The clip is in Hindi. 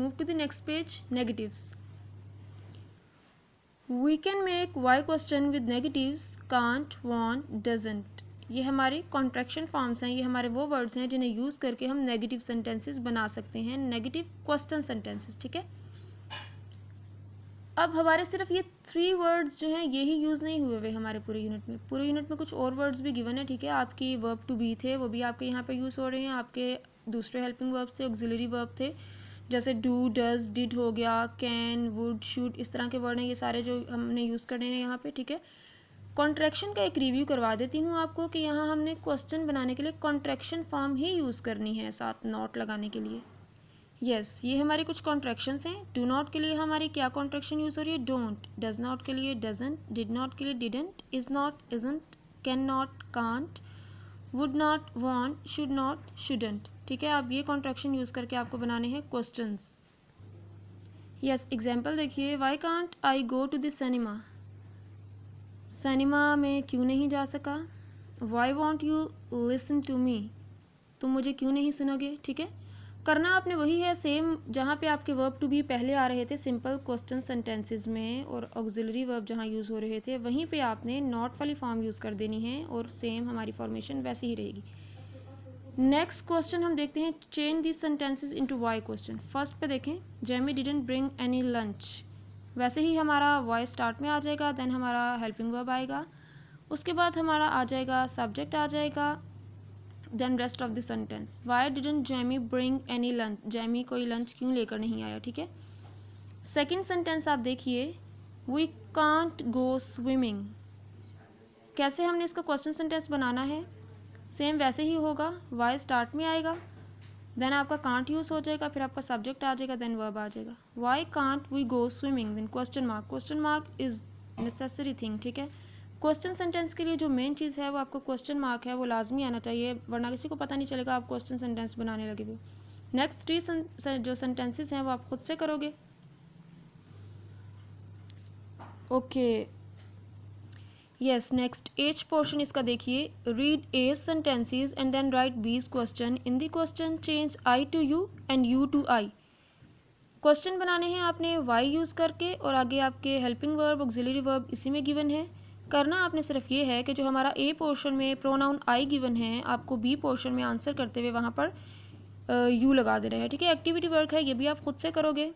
move to the next page negatives we can make y question with negatives can't want doesn't ये हमारे कॉन्ट्रैक्शन फॉर्म्स हैं ये हमारे वो वर्ड्स हैं जिन्हें यूज़ करके हम नेगेटिव सेंटेंसेस बना सकते हैं नेगेटिव क्वेश्चन सेंटेंसेस ठीक है अब हमारे सिर्फ ये थ्री वर्ड्स जो हैं ये ही यूज़ नहीं हुए हुए हमारे पूरे यूनिट में पूरे यूनिट में कुछ और वर्ड्स भी गिवन है ठीक है आपकी वर्ब टू बी थे वो भी आपके यहाँ पर यूज़ हो रहे हैं आपके दूसरे हेल्पिंग वर्ब्स थे ऑक्जिलरी वर्ब थे जैसे डू डज डिड हो गया कैन वुड शूड इस तरह के वर्ड हैं ये सारे जो हमने यूज़ करने हैं यहाँ पे ठीक है कॉन्ट्रैक्शन का एक रिव्यू करवा देती हूँ आपको कि यहाँ हमने क्वेश्चन बनाने के लिए कॉन्ट्रैक्शन फॉर्म ही यूज़ करनी है साथ नॉट लगाने के लिए यस yes, ये हमारे कुछ कॉन्ट्रैक्शंस हैं डू नॉट के लिए हमारी क्या कॉन्ट्रैक्शन यूज़ हो रही है डोंट डज नॉट के लिए डजेंट डिड नॉट के लिए didn't is not isn't can not can't would not won't should not shouldn't ठीक है आप ये कॉन्ट्रेक्शन यूज़ करके आपको बनाने हैं क्वेश्चन यस एग्जाम्पल देखिए why can't I go to this cinema में क्यों नहीं जा सका why won't you listen to me तुम मुझे क्यों नहीं सुनोगे ठीक है करना आपने वही है सेम जहाँ पे आपके वर्ब टू बी पहले आ रहे थे सिंपल क्वेश्चन सेंटेंसेस में और ऑक्जिलरी वर्ब जहाँ यूज़ हो रहे थे वहीं पे आपने नॉट वाली फॉर्म यूज़ कर देनी है और सेम हमारी फॉर्मेशन वैसी ही रहेगी नेक्स्ट क्वेश्चन हम देखते हैं change the sentences into why question first पे देखें Jamie didn't bring any lunch वैसे ही हमारा वॉइस स्टार्ट में आ जाएगा देन हमारा हेल्पिंग वर्ब आएगा उसके बाद हमारा आ जाएगा सब्जेक्ट आ जाएगा then rest of the sentence why didn't Jamie bring any lunch Jamie कोई लंच क्यों लेकर नहीं आया ठीक है सेकेंड सेंटेंस आप देखिए वी कांट गो स्विमिंग कैसे हमने इसका क्वेश्चन सेंटेंस बनाना है सेम वैसे ही होगा वाई स्टार्ट में आएगा देन आपका कांट यूज़ हो जाएगा फिर आपका सब्जेक्ट आ जाएगा देन वर्ब आ जाएगा why can't we go swimming then question mark question mark is necessary thing ठीक है क्वेश्चन सेंटेंस के लिए जो मेन चीज़ है वो आपको क्वेश्चन मार्क है वो लाजमी आना चाहिए वरना किसी को पता नहीं चलेगा आप क्वेश्चन सेंटेंस बनाने लगे हुए नेक्स्ट थ्री जो सेंटेंसेस हैं वो आप खुद से करोगे okay okay. Yes next as portion इसका देखिए read A sentences and then write these question in the question change I to you and you to I question बनाने हैं आपने वाई यूज़ करके और आगे आपके हेल्पिंग वर्ब ऑक्सिलरी वर्ब इसी में गिवन है करना आपने सिर्फ ये है कि जो हमारा ए पोर्शन में प्रोनाउन आई गिवन है आपको बी पोर्शन में आंसर करते हुए वहाँ पर यू लगा दे रहे हैं ठीक है एक्टिविटी वर्क है ये भी आप खुद से करोगे